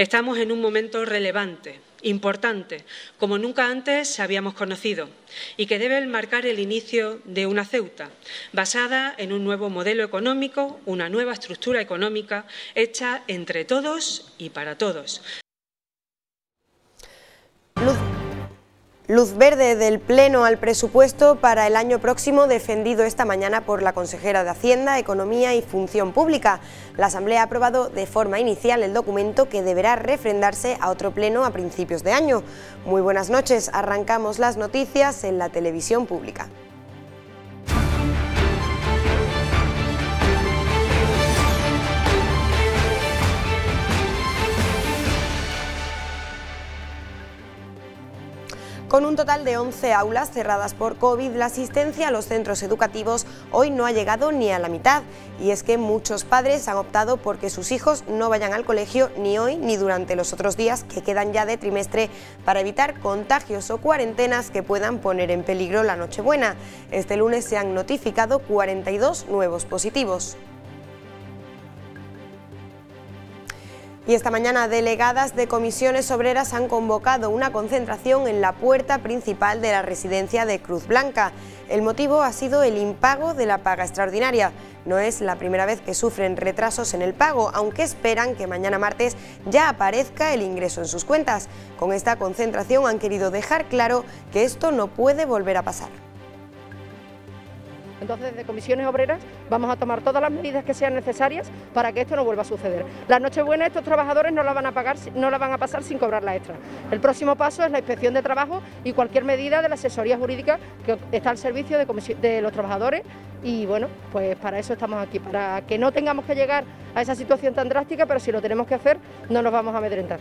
Estamos en un momento relevante, importante, como nunca antes habíamos conocido, y que debe marcar el inicio de una Ceuta, basada en un nuevo modelo económico, una nueva estructura económica, hecha entre todos y para todos, Luz verde del Pleno al presupuesto para el año próximo defendido esta mañana por la consejera de Hacienda, Economía y Función Pública. La Asamblea ha aprobado de forma inicial el documento que deberá refrendarse a otro Pleno a principios de año. Muy buenas noches, arrancamos las noticias en la televisión pública. Con un total de 11 aulas cerradas por COVID, la asistencia a los centros educativos hoy no ha llegado ni a la mitad. Y es que muchos padres han optado porque sus hijos no vayan al colegio ni hoy ni durante los otros días que quedan ya de trimestre para evitar contagios o cuarentenas que puedan poner en peligro la Nochebuena. Este lunes se han notificado 42 nuevos positivos. Y esta mañana delegadas de comisiones obreras han convocado una concentración en la puerta principal de la residencia de Cruz Blanca. El motivo ha sido el impago de la paga extraordinaria. No es la primera vez que sufren retrasos en el pago, aunque esperan que mañana martes ya aparezca el ingreso en sus cuentas. Con esta concentración han querido dejar claro que esto no puede volver a pasar. Entonces, desde comisiones obreras vamos a tomar todas las medidas que sean necesarias para que esto no vuelva a suceder. Las noches buenas estos trabajadores no la van a pagar, no la van a pasar sin cobrar la extra. El próximo paso es la inspección de trabajo y cualquier medida de la asesoría jurídica que está al servicio de los trabajadores y bueno, pues para eso estamos aquí, para que no tengamos que llegar a esa situación tan drástica, pero si lo tenemos que hacer no nos vamos a amedrentar.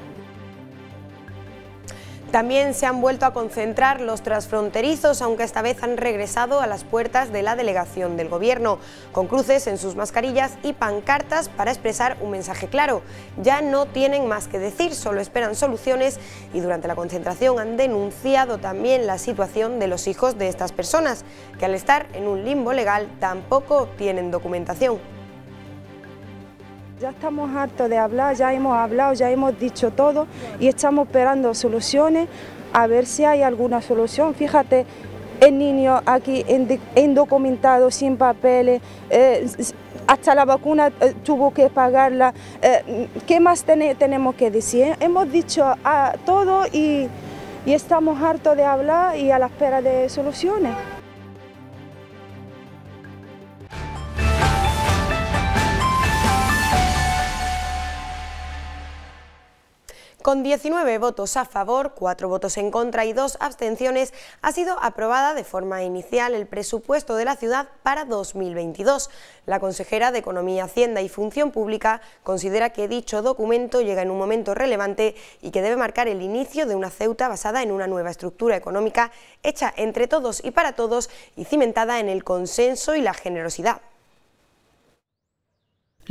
También se han vuelto a concentrar los transfronterizos, aunque esta vez han regresado a las puertas de la delegación del Gobierno, con cruces en sus mascarillas y pancartas para expresar un mensaje claro. Ya no tienen más que decir, solo esperan soluciones y durante la concentración han denunciado también la situación de los hijos de estas personas, que al estar en un limbo legal tampoco tienen documentación. Ya estamos hartos de hablar, ya hemos hablado, ya hemos dicho todo y estamos esperando soluciones a ver si hay alguna solución. Fíjate, el niño aquí indocumentado, sin papeles, eh, hasta la vacuna eh, tuvo que pagarla. Eh, ¿Qué más tenemos que decir? Hemos dicho ah, todo y, y estamos hartos de hablar y a la espera de soluciones. Con 19 votos a favor, 4 votos en contra y 2 abstenciones, ha sido aprobada de forma inicial el presupuesto de la ciudad para 2022. La consejera de Economía, Hacienda y Función Pública considera que dicho documento llega en un momento relevante y que debe marcar el inicio de una Ceuta basada en una nueva estructura económica hecha entre todos y para todos y cimentada en el consenso y la generosidad.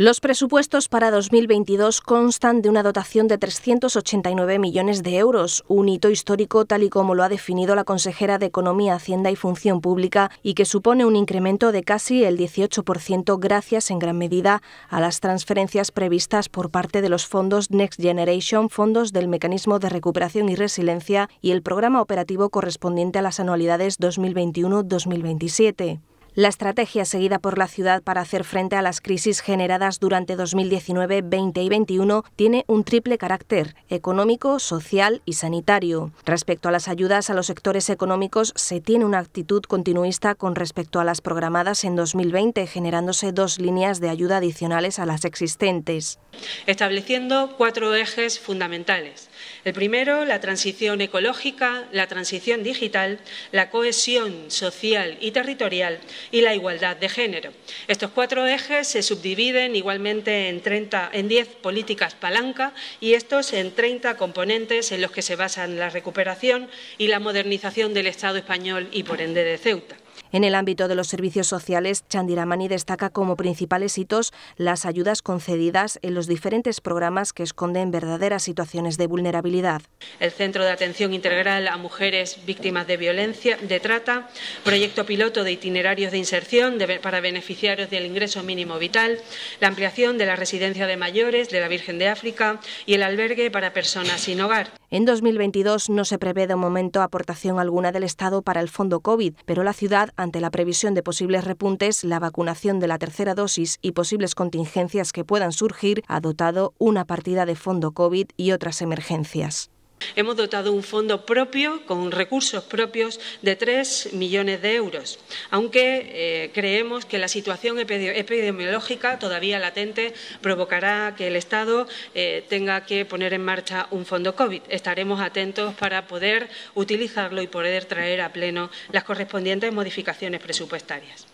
Los presupuestos para 2022 constan de una dotación de 389 millones de euros, un hito histórico tal y como lo ha definido la consejera de Economía, Hacienda y Función Pública y que supone un incremento de casi el 18% gracias en gran medida a las transferencias previstas por parte de los fondos Next Generation, fondos del Mecanismo de Recuperación y Resiliencia y el programa operativo correspondiente a las anualidades 2021-2027. La estrategia seguida por la ciudad para hacer frente a las crisis generadas durante 2019, 20 y 21 tiene un triple carácter, económico, social y sanitario. Respecto a las ayudas a los sectores económicos, se tiene una actitud continuista con respecto a las programadas en 2020, generándose dos líneas de ayuda adicionales a las existentes. Estableciendo cuatro ejes fundamentales el primero, la transición ecológica, la transición digital, la cohesión social y territorial y la igualdad de género. Estos cuatro ejes se subdividen igualmente en, diez políticas palanca y estos en treinta componentes en los que se basan la recuperación y la modernización del Estado español y por ende de Ceuta. En el ámbito de los servicios sociales, Chandiramani destaca como principales hitos las ayudas concedidas en los diferentes programas que esconden verdaderas situaciones de vulnerabilidad. El Centro de Atención Integral a Mujeres Víctimas de Violencia de Trata, proyecto piloto de itinerarios de inserción para beneficiarios del ingreso mínimo vital, la ampliación de la residencia de mayores de la Virgen de África y el albergue para personas sin hogar. En 2022 no se prevé de momento aportación alguna del Estado para el fondo COVID, pero la ciudad ante la previsión de posibles repuntes, la vacunación de la tercera dosis y posibles contingencias que puedan surgir, ha dotado una partida de fondo COVID y otras emergencias. Hemos dotado un fondo propio con recursos propios de tres millones de euros, aunque eh, creemos que la situación epidemiológica todavía latente provocará que el Estado eh, tenga que poner en marcha un fondo COVID. Estaremos atentos para poder utilizarlo y poder traer a pleno las correspondientes modificaciones presupuestarias.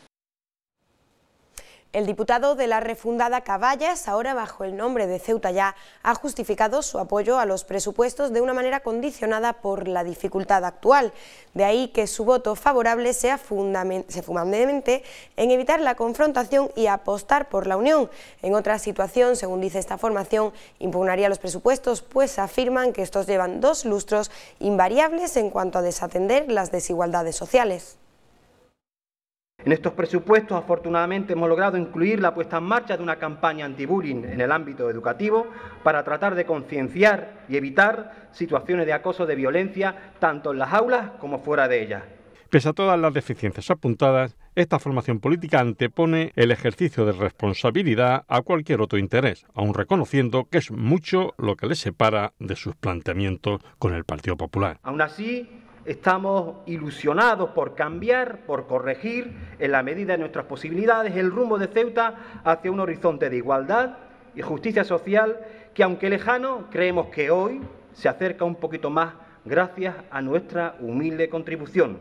El diputado de la refundada Caballas, ahora bajo el nombre de Ceuta ya, ha justificado su apoyo a los presupuestos de una manera condicionada por la dificultad actual. De ahí que su voto favorable sea fundamentalmente en evitar la confrontación y apostar por la unión. En otra situación, según dice esta formación, impugnaría los presupuestos, pues afirman que estos llevan dos lustros invariables en cuanto a desatender las desigualdades sociales. En estos presupuestos, afortunadamente, hemos logrado incluir la puesta en marcha de una campaña anti-bullying en el ámbito educativo para tratar de concienciar y evitar situaciones de acoso de violencia tanto en las aulas como fuera de ellas. Pese a todas las deficiencias apuntadas, esta formación política antepone el ejercicio de responsabilidad a cualquier otro interés, aun reconociendo que es mucho lo que le separa de sus planteamientos con el Partido Popular. Aún así, Estamos ilusionados por cambiar, por corregir, en la medida de nuestras posibilidades, el rumbo de Ceuta hacia un horizonte de igualdad y justicia social que, aunque lejano, creemos que hoy se acerca un poquito más gracias a nuestra humilde contribución.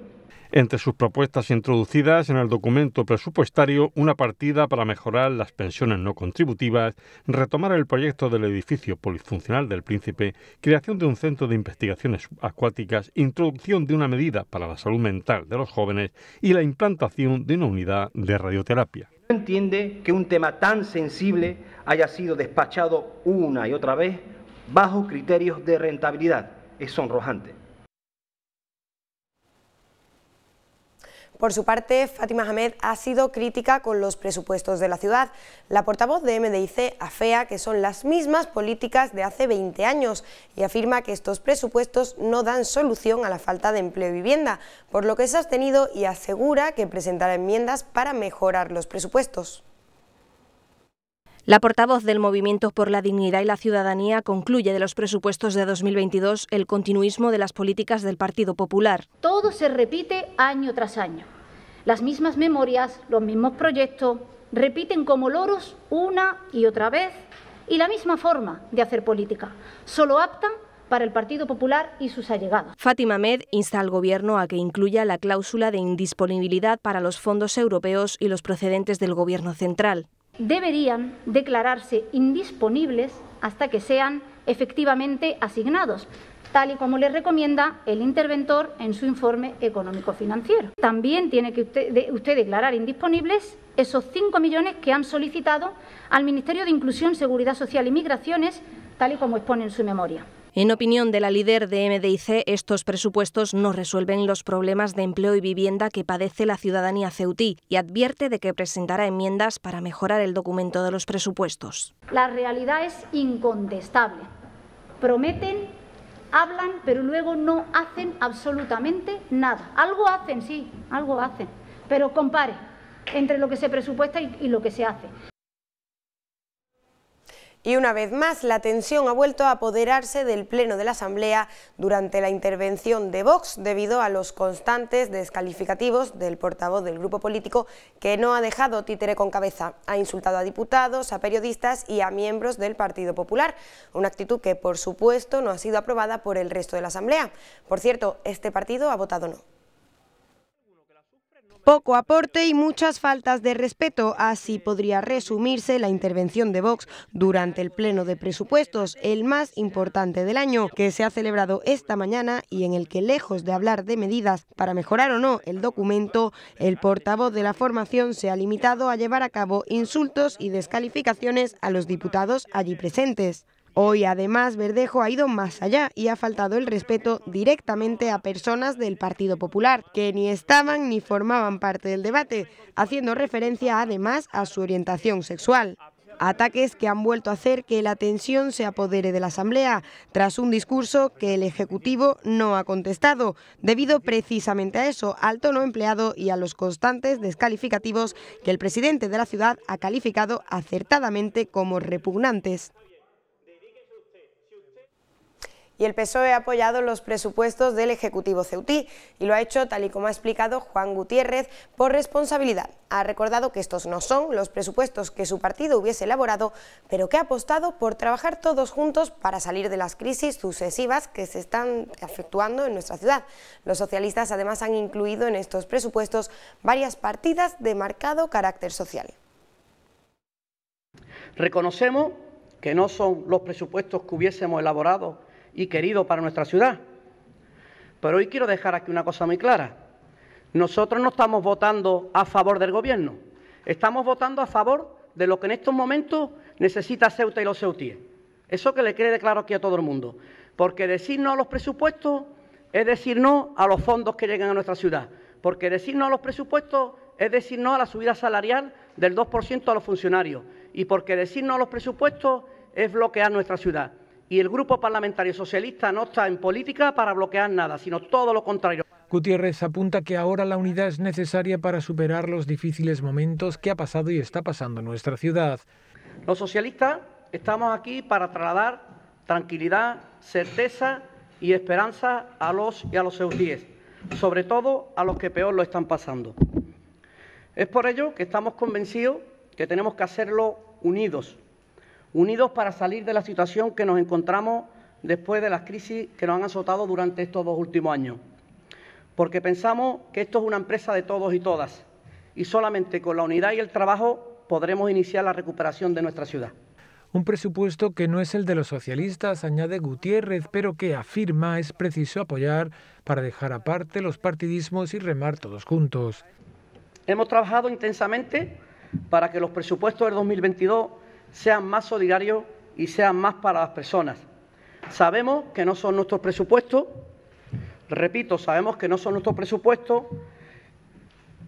Entre sus propuestas introducidas en el documento presupuestario, una partida para mejorar las pensiones no contributivas, retomar el proyecto del edificio polifuncional del Príncipe, creación de un centro de investigaciones acuáticas, introducción de una medida para la salud mental de los jóvenes y la implantación de una unidad de radioterapia. No entiende que un tema tan sensible haya sido despachado una y otra vez bajo criterios de rentabilidad. Es sonrojante. Por su parte, Fátima Hamed ha sido crítica con los presupuestos de la ciudad. La portavoz de MDIC afea que son las mismas políticas de hace 20 años y afirma que estos presupuestos no dan solución a la falta de empleo y vivienda, por lo que se ha y asegura que presentará enmiendas para mejorar los presupuestos. La portavoz del Movimiento por la Dignidad y la Ciudadanía concluye de los presupuestos de 2022 el continuismo de las políticas del Partido Popular. Todo se repite año tras año. Las mismas memorias, los mismos proyectos, repiten como loros una y otra vez y la misma forma de hacer política. Solo apta para el Partido Popular y sus allegados. Fátima Med insta al Gobierno a que incluya la cláusula de indisponibilidad para los fondos europeos y los procedentes del Gobierno central deberían declararse indisponibles hasta que sean efectivamente asignados, tal y como le recomienda el interventor en su informe económico-financiero. También tiene que usted, declarar indisponibles esos 5 millones que han solicitado al Ministerio de Inclusión, Seguridad Social y Migraciones, tal y como expone en su memoria. En opinión de la líder de MDIC, estos presupuestos no resuelven los problemas de empleo y vivienda que padece la ciudadanía ceutí y advierte de que presentará enmiendas para mejorar el documento de los presupuestos. La realidad es incontestable. Prometen, hablan, pero luego no hacen absolutamente nada. Algo hacen, sí, algo hacen, pero compare entre lo que se presupuesta y, lo que se hace. Y una vez más, la tensión ha vuelto a apoderarse del Pleno de la Asamblea durante la intervención de Vox debido a los constantes descalificativos del portavoz del grupo político que no ha dejado títere con cabeza. Ha insultado a diputados, a periodistas y a miembros del Partido Popular, una actitud que por supuesto no ha sido aprobada por el resto de la Asamblea. Por cierto, este partido ha votado no. Poco aporte y muchas faltas de respeto, así podría resumirse la intervención de Vox durante el Pleno de Presupuestos, el más importante del año, que se ha celebrado esta mañana y en el que, lejos de hablar de medidas para mejorar o no el documento, el portavoz de la formación se ha limitado a llevar a cabo insultos y descalificaciones a los diputados allí presentes. Hoy, además, Verdejo ha ido más allá y ha faltado el respeto directamente a personas del Partido Popular, que ni estaban ni formaban parte del debate, haciendo referencia además a su orientación sexual. Ataques que han vuelto a hacer que la tensión se apodere de la Asamblea, tras un discurso que el Ejecutivo no ha contestado, debido precisamente a eso, al tono empleado y a los constantes descalificativos que el presidente de la ciudad ha calificado acertadamente como repugnantes y el PSOE ha apoyado los presupuestos del Ejecutivo Ceutí y lo ha hecho tal y como ha explicado Juan Gutiérrez por responsabilidad. Ha recordado que estos no son los presupuestos que su partido hubiese elaborado, pero que ha apostado por trabajar todos juntos para salir de las crisis sucesivas que se están efectuando en nuestra ciudad. Los socialistas además han incluido en estos presupuestos varias partidas de marcado carácter social. Reconocemos que no son los presupuestos que hubiésemos elaborado y querido para nuestra ciudad. Pero hoy quiero dejar aquí una cosa muy clara. Nosotros no estamos votando a favor del gobierno, estamos votando a favor de lo que en estos momentos necesita Ceuta y los ceutíes. Eso que le quede claro aquí a todo el mundo. Porque decir no a los presupuestos es decir no a los fondos que llegan a nuestra ciudad. Porque decir no a los presupuestos es decir no a la subida salarial del 2% a los funcionarios. Y porque decir no a los presupuestos es bloquear nuestra ciudad y el Grupo Parlamentario Socialista no está en política para bloquear nada, sino todo lo contrario. Gutiérrez apunta que ahora la unidad es necesaria para superar los difíciles momentos que ha pasado y está pasando en nuestra ciudad. Los socialistas estamos aquí para trasladar tranquilidad, certeza y esperanza a los y a los eutíes, sobre todo a los que peor lo están pasando. Es por ello que estamos convencidos que tenemos que hacerlo unidos, unidos para salir de la situación que nos encontramos después de las crisis que nos han azotado durante estos dos últimos años. Porque pensamos que esto es una empresa de todos y todas, y solamente con la unidad y el trabajo podremos iniciar la recuperación de nuestra ciudad. Un presupuesto que no es el de los socialistas, añade Gutiérrez, pero que afirma es preciso apoyar para dejar aparte los partidismos y remar todos juntos. Hemos trabajado intensamente para que los presupuestos del 2022 sean más solidarios y sean más para las personas. Sabemos que no son nuestros presupuestos, repito, sabemos que no son nuestros presupuestos,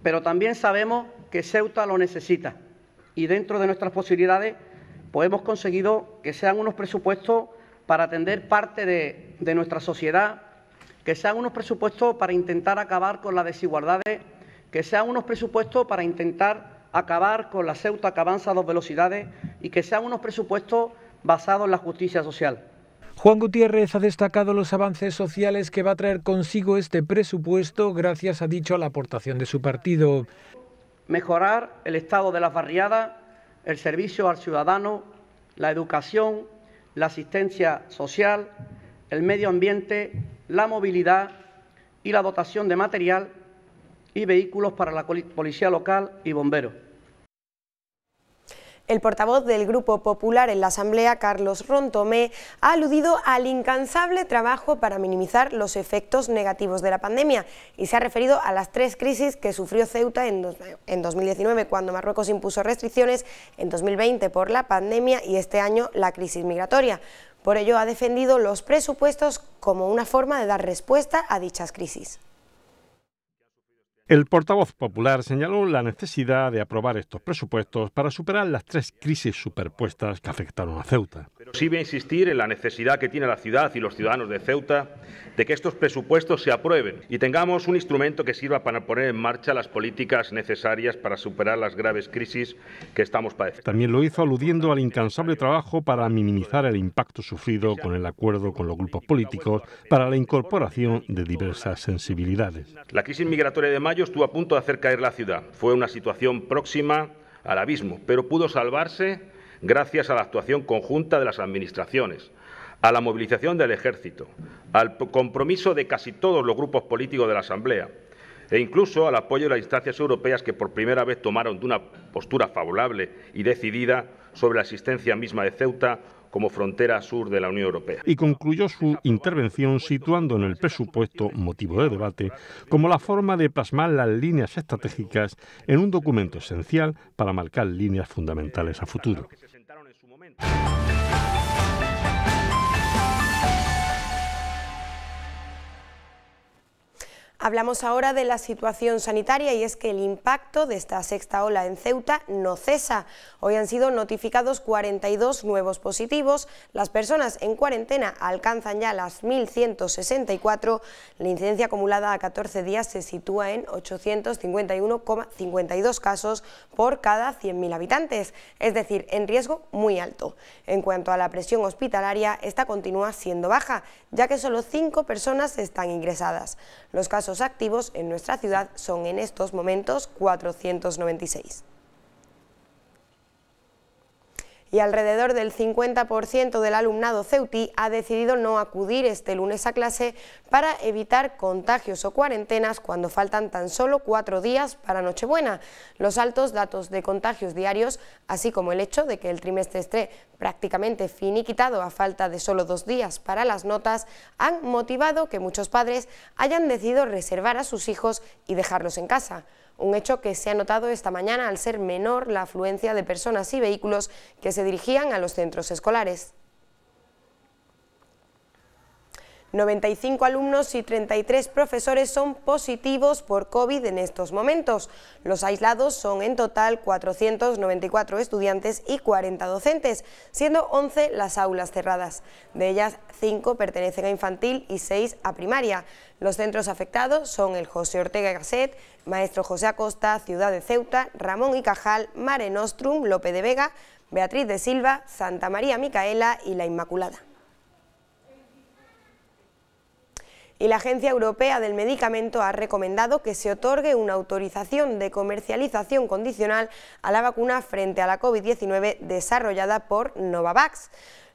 pero también sabemos que Ceuta lo necesita y dentro de nuestras posibilidades pues hemos conseguido que sean unos presupuestos para atender parte de, de nuestra sociedad, que sean unos presupuestos para intentar acabar con las desigualdades, que sean unos presupuestos para intentar acabar con la Ceuta que avanza a dos velocidades y que sean unos presupuestos basados en la justicia social. Juan Gutiérrez ha destacado los avances sociales que va a traer consigo este presupuesto gracias, a dicho, a la aportación de su partido. Mejorar el estado de las barriadas, el servicio al ciudadano, la educación, la asistencia social, el medio ambiente, la movilidad y la dotación de material y vehículos para la policía local y bomberos. El portavoz del Grupo Popular en la Asamblea, Carlos Rontomé, ha aludido al incansable trabajo para minimizar los efectos negativos de la pandemia y se ha referido a las tres crisis que sufrió Ceuta en, en 2019 cuando Marruecos impuso restricciones, en 2020 por la pandemia y este año la crisis migratoria. Por ello ha defendido los presupuestos como una forma de dar respuesta a dichas crisis. El portavoz popular señaló la necesidad de aprobar estos presupuestos para superar las tres crisis superpuestas que afectaron a Ceuta. Pero sí voy a insistir en la necesidad que tiene la ciudad y los ciudadanos de Ceuta de que estos presupuestos se aprueben y tengamos un instrumento que sirva para poner en marcha las políticas necesarias para superar las graves crisis que estamos padeciendo. También lo hizo aludiendo al incansable trabajo para minimizar el impacto sufrido con el acuerdo con los grupos políticos para la incorporación de diversas sensibilidades. La crisis migratoria de mayo estuvo a punto de hacer caer la ciudad. Fue una situación próxima al abismo, pero pudo salvarse gracias a la actuación conjunta de las administraciones, a la movilización del ejército, al compromiso de casi todos los grupos políticos de la Asamblea e incluso al apoyo de las instancias europeas que por primera vez tomaron una postura favorable y decidida sobre la existencia misma de Ceuta como frontera sur de la Unión Europea. Y concluyó su intervención situando en el presupuesto, motivo de debate, como la forma de plasmar las líneas estratégicas en un documento esencial para marcar líneas fundamentales a futuro. Hablamos ahora de la situación sanitaria y es que el impacto de esta sexta ola en Ceuta no cesa. Hoy han sido notificados 42 nuevos positivos, las personas en cuarentena alcanzan ya las 1.164, la incidencia acumulada a 14 días se sitúa en 851,52 casos por cada 100.000 habitantes, es decir, en riesgo muy alto. En cuanto a la presión hospitalaria, esta continúa siendo baja, ya que solo 5 personas están ingresadas. Los casos activos en nuestra ciudad son en estos momentos 496 y alrededor del 50% del alumnado Ceuti ha decidido no acudir este lunes a clase para evitar contagios o cuarentenas cuando faltan tan solo cuatro días para Nochebuena. Los altos datos de contagios diarios, así como el hecho de que el trimestre esté prácticamente finiquitado a falta de solo dos días para las notas, han motivado que muchos padres hayan decidido reservar a sus hijos y dejarlos en casa un hecho que se ha notado esta mañana al ser menor la afluencia de personas y vehículos que se dirigían a los centros escolares. 95 alumnos y 33 profesores son positivos por COVID en estos momentos. Los aislados son en total 494 estudiantes y 40 docentes, siendo 11 las aulas cerradas. De ellas, 5 pertenecen a infantil y 6 a primaria. Los centros afectados son el José Ortega Gasset, Maestro José Acosta, Ciudad de Ceuta, Ramón y Cajal, Mare Nostrum, Lope de Vega, Beatriz de Silva, Santa María Micaela y La Inmaculada. y la Agencia Europea del Medicamento ha recomendado que se otorgue una autorización de comercialización condicional a la vacuna frente a la COVID-19 desarrollada por Novavax.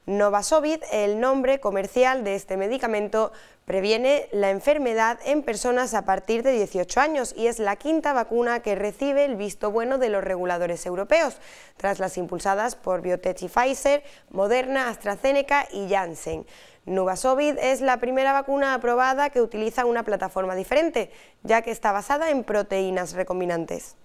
Novasovid, el nombre comercial de este medicamento, previene la enfermedad en personas a partir de 18 años y es la quinta vacuna que recibe el visto bueno de los reguladores europeos, tras las impulsadas por Biotech y Pfizer, Moderna, AstraZeneca y Janssen. Nuvasovid es la primera vacuna aprobada que utiliza una plataforma diferente, ya que está basada en proteínas recombinantes.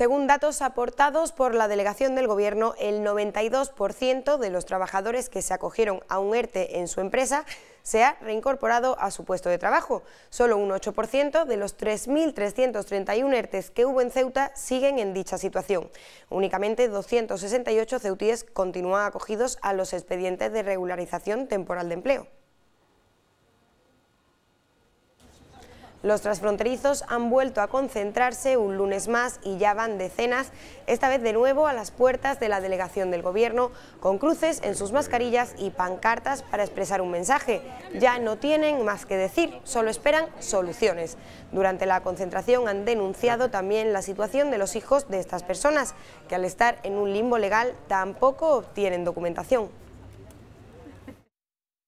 Según datos aportados por la delegación del Gobierno, el 92% de los trabajadores que se acogieron a un ERTE en su empresa se ha reincorporado a su puesto de trabajo. Solo un 8% de los 3.331 ERTES que hubo en Ceuta siguen en dicha situación. Únicamente 268 ceutíes continúan acogidos a los expedientes de regularización temporal de empleo. Los transfronterizos han vuelto a concentrarse un lunes más y ya van decenas, esta vez de nuevo a las puertas de la delegación del Gobierno, con cruces en sus mascarillas y pancartas para expresar un mensaje. Ya no tienen más que decir, solo esperan soluciones. Durante la concentración han denunciado también la situación de los hijos de estas personas, que al estar en un limbo legal tampoco obtienen documentación.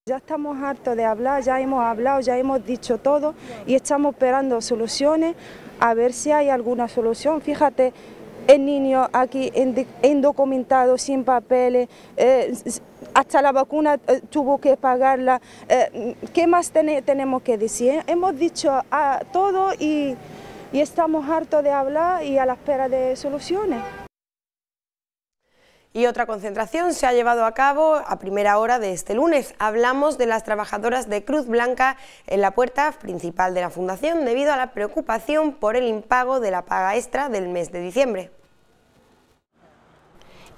Ya estamos hartos de hablar, ya hemos hablado, ya hemos dicho todo y estamos esperando soluciones a ver si hay alguna solución. Fíjate, el niño aquí indocumentado, sin papeles, eh, hasta la vacuna eh, tuvo que pagarla. Eh, ¿Qué más tenemos que decir? Hemos dicho todo y, y estamos hartos de hablar y a la espera de soluciones. Y otra concentración se ha llevado a cabo a primera hora de este lunes. Hablamos de las trabajadoras de Cruz Blanca en la puerta principal de la Fundación debido a la preocupación por el impago de la paga extra del mes de diciembre.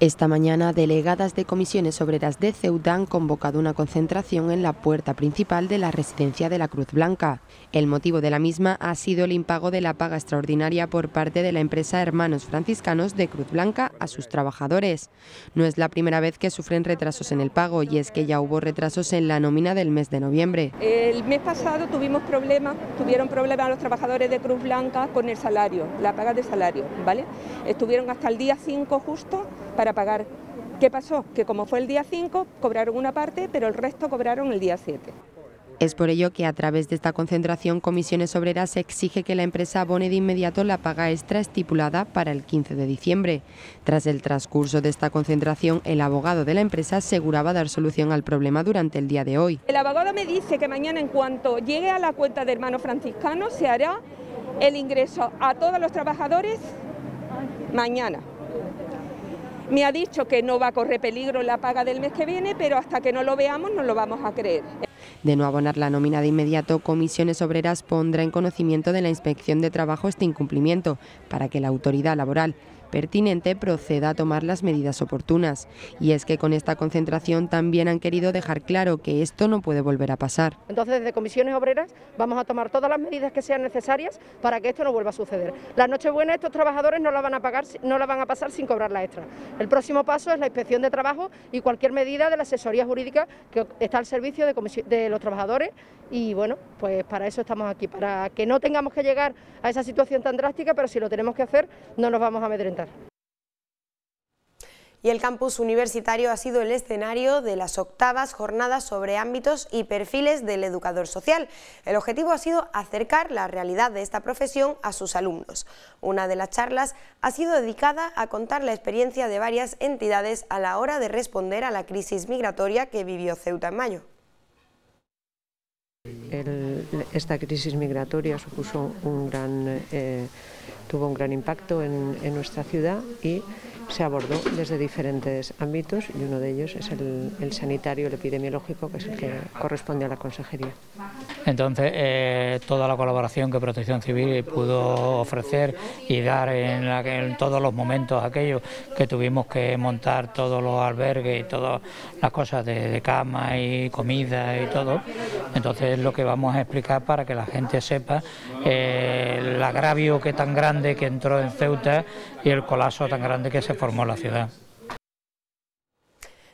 Esta mañana, delegadas de comisiones obreras de Ceuta han convocado una concentración en la puerta principal de la residencia de la Cruz Blanca. El motivo de la misma ha sido el impago de la paga extraordinaria por parte de la empresa Hermanos Franciscanos de Cruz Blanca a sus trabajadores. No es la primera vez que sufren retrasos en el pago y es que ya hubo retrasos en la nómina del mes de noviembre. El mes pasado tuvimos problemas, tuvieron problemas los trabajadores de Cruz Blanca con el salario, la paga de salario, ¿vale? Estuvieron hasta el día 5 justo para pagar. ¿Qué pasó? Que como fue el día 5, cobraron una parte, pero el resto cobraron el día 7. Es por ello que a través de esta concentración Comisiones Obreras exige que la empresa abone de inmediato la paga extra estipulada para el 15 de diciembre. Tras el transcurso de esta concentración, el abogado de la empresa aseguraba dar solución al problema durante el día de hoy. El abogado me dice que mañana en cuanto llegue a la cuenta de hermano franciscano se hará el ingreso a todos los trabajadores mañana. Me ha dicho que no va a correr peligro la paga del mes que viene, pero hasta que no lo veamos no lo vamos a creer. De no abonar la nómina de inmediato, Comisiones Obreras pondrá en conocimiento de la Inspección de Trabajo este incumplimiento para que la autoridad laboral pertinente proceda a tomar las medidas oportunas. Y es que con esta concentración también han querido dejar claro que esto no puede volver a pasar. Entonces, desde comisiones obreras vamos a tomar todas las medidas que sean necesarias para que esto no vuelva a suceder. La buenas estos trabajadores no la van a pagar, no van a pasar sin cobrar la extra. El próximo paso es la inspección de trabajo y cualquier medida de la asesoría jurídica que está al servicio de, de los trabajadores y bueno, pues para eso estamos aquí, para que no tengamos que llegar a esa situación tan drástica, pero si lo tenemos que hacer no nos vamos a amedrentar. Y el campus universitario ha sido el escenario de las octavas jornadas sobre ámbitos y perfiles del educador social. El objetivo ha sido acercar la realidad de esta profesión a sus alumnos. Una de las charlas ha sido dedicada a contar la experiencia de varias entidades a la hora de responder a la crisis migratoria que vivió Ceuta en mayo. esta crisis migratoria supuso un gran... Eh, tuvo un gran impacto en, nuestra ciudad y se abordó desde diferentes ámbitos y uno de ellos es el, sanitario, el epidemiológico, que es el que corresponde a la consejería. Entonces, eh, toda la colaboración que Protección Civil pudo ofrecer y dar en, todos los momentos aquellos que tuvimos que montar todos los albergues y todas las cosas de, cama y comida y todo. Entonces, lo que vamos a explicar para que la gente sepa eh, el agravio que tan grande que entró en Ceuta y el colapso tan grande que se formó la ciudad.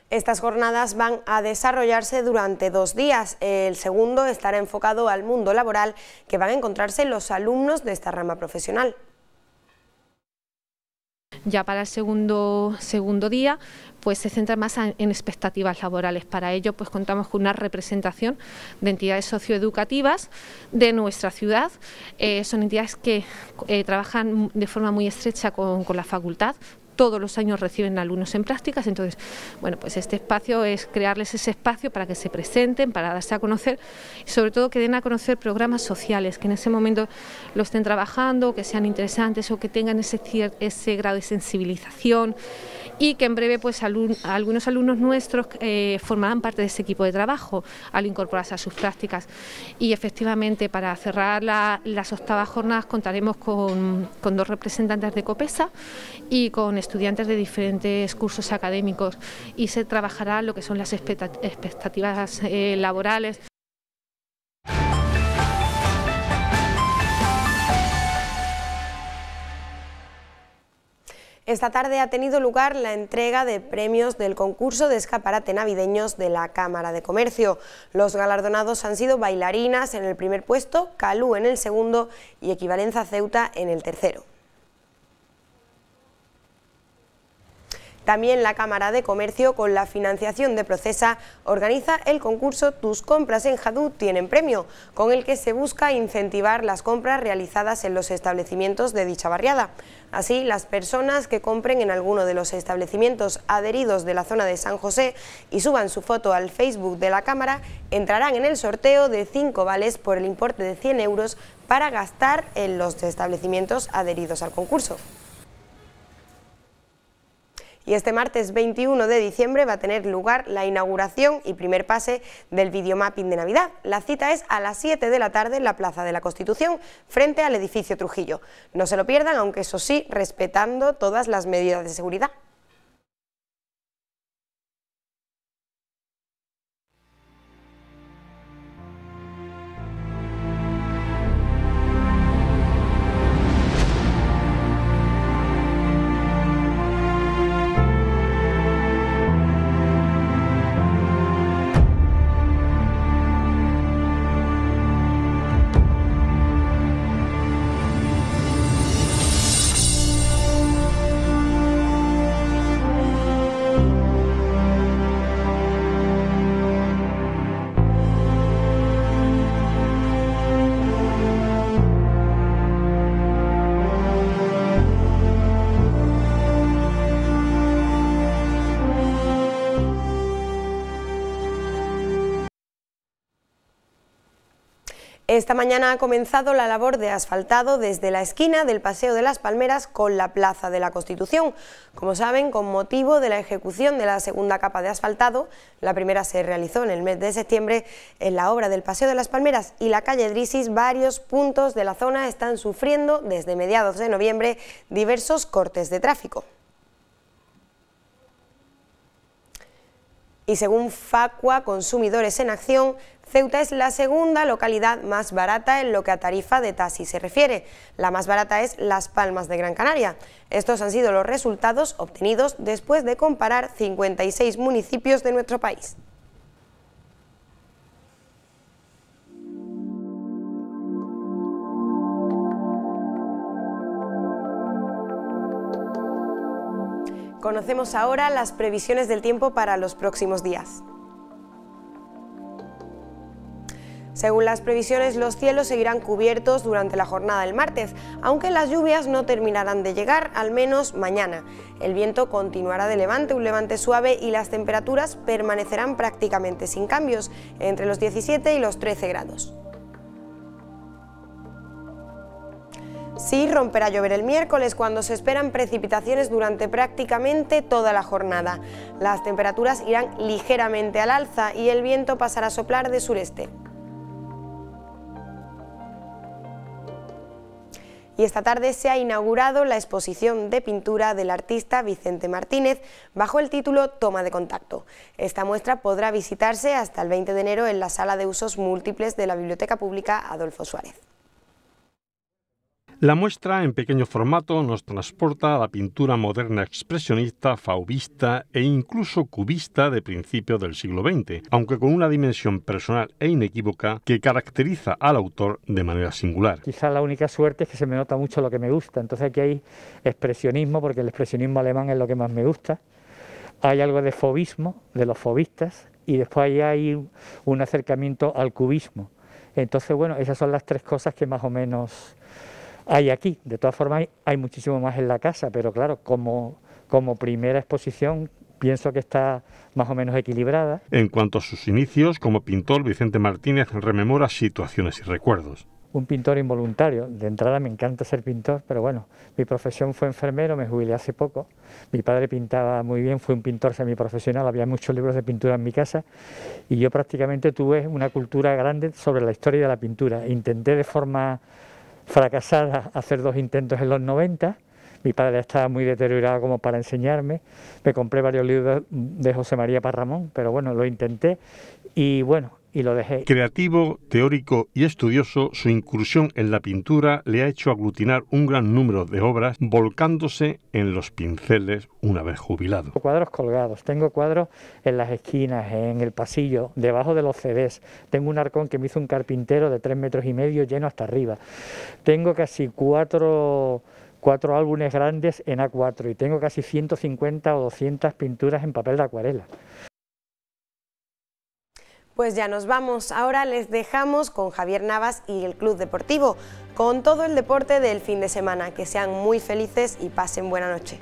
Estas jornadas van a desarrollarse durante dos días. El segundo estará enfocado al mundo laboral que van a encontrarse los alumnos de esta rama profesional. Ya para el segundo, segundo día pues se centra más en expectativas laborales. Para ello pues contamos con una representación de entidades socioeducativas de nuestra ciudad. Eh, son entidades que eh, trabajan de forma muy estrecha con, la facultad todos los años reciben alumnos en prácticas, entonces, bueno, pues este espacio es crearles ese espacio para que se presenten, para darse a conocer y sobre todo que den a conocer programas sociales que en ese momento lo estén trabajando, que sean interesantes o que tengan ese, ese grado de sensibilización y que en breve pues algunos alumnos nuestros eh, formarán parte de ese equipo de trabajo al incorporarse a sus prácticas. Y efectivamente para cerrar las octavas jornadas contaremos con, dos representantes de COPESA y con estudiantes de diferentes cursos académicos y se trabajará lo que son las expectativas eh, laborales Esta tarde ha tenido lugar la entrega de premios del concurso de escaparate navideños de la Cámara de Comercio. Los galardonados han sido Bailarinas en el primer puesto, Calú en el segundo y Equivalenza Ceuta en el tercero. También la Cámara de Comercio, con la financiación de Procesa, organiza el concurso Tus compras en Jadú tienen premio, con el que se busca incentivar las compras realizadas en los establecimientos de dicha barriada. Así, las personas que compren en alguno de los establecimientos adheridos de la zona de San José y suban su foto al Facebook de la Cámara, entrarán en el sorteo de 5 vales por el importe de 100 euros para gastar en los establecimientos adheridos al concurso y este martes 21 de diciembre va a tener lugar la inauguración y primer pase del videomapping de Navidad. La cita es a las 7 de la tarde en la Plaza de la Constitución, frente al edificio Trujillo. No se lo pierdan, aunque eso sí, respetando todas las medidas de seguridad. Esta mañana ha comenzado la labor de asfaltado desde la esquina del Paseo de las Palmeras con la Plaza de la Constitución. Como saben, con motivo de la ejecución de la segunda capa de asfaltado, la primera se realizó en el mes de septiembre en la obra del Paseo de las Palmeras y la calle Drisis, varios puntos de la zona están sufriendo desde mediados de noviembre diversos cortes de tráfico. y según Facua Consumidores en Acción, Ceuta es la segunda localidad más barata en lo que a tarifa de taxi se refiere. La más barata es Las Palmas de Gran Canaria. Estos han sido los resultados obtenidos después de comparar 56 municipios de nuestro país. Conocemos ahora las previsiones del tiempo para los próximos días. Según las previsiones, los cielos seguirán cubiertos durante la jornada del martes, aunque las lluvias no terminarán de llegar, al menos mañana. El viento continuará de levante, un levante suave y las temperaturas permanecerán prácticamente sin cambios, entre los 17 y los 13 grados. Sí, romperá a llover el miércoles cuando se esperan precipitaciones durante prácticamente toda la jornada. Las temperaturas irán ligeramente al alza y el viento pasará a soplar de sureste. y esta tarde se ha inaugurado la exposición de pintura del artista Vicente Martínez bajo el título Toma de Contacto. Esta muestra podrá visitarse hasta el 20 de enero en la Sala de Usos Múltiples de la Biblioteca Pública Adolfo Suárez. La muestra en pequeño formato nos transporta a la pintura moderna expresionista, fauvista e incluso cubista de principios del siglo XX, aunque con una dimensión personal e inequívoca que caracteriza al autor de manera singular. Quizás la única suerte es que se me nota mucho lo que me gusta, entonces aquí hay expresionismo, porque el expresionismo alemán es lo que más me gusta, hay algo de fobismo, de los fobistas, y después ahí hay un acercamiento al cubismo. Entonces, bueno, esas son las tres cosas que más o menos hay aquí. De todas formas, hay muchísimo más en la casa, pero claro, como, como primera exposición pienso que está más o menos equilibrada. En cuanto a sus inicios, como pintor, Vicente Martínez rememora situaciones y recuerdos. Un pintor involuntario. De entrada me encanta ser pintor, pero bueno, mi profesión fue enfermero, me jubilé hace poco. Mi padre pintaba muy bien, fue un pintor semiprofesional, había muchos libros de pintura en mi casa y yo prácticamente tuve una cultura grande sobre la historia de la pintura. Intenté de forma a hacer dos intentos en los 90. Mi padre estaba muy deteriorado como para enseñarme. Me compré varios libros de José María Parramón, pero bueno, lo intenté. Y bueno, y lo dejé. Creativo, teórico y estudioso, su incursión en la pintura le ha hecho aglutinar un gran número de obras, volcándose en los pinceles una vez jubilado. Cuadros colgados, tengo cuadros en las esquinas, en el pasillo, debajo de los CDs. Tengo un arcón que me hizo un carpintero de tres metros y medio lleno hasta arriba. Tengo casi cuatro cuatro álbumes grandes en A4 y tengo casi 150 o 200 pinturas en papel de acuarela. Pues ya nos vamos. Ahora les dejamos con Javier Navas y el Club Deportivo, con todo el deporte del fin de semana. Que sean muy felices y pasen buena noche.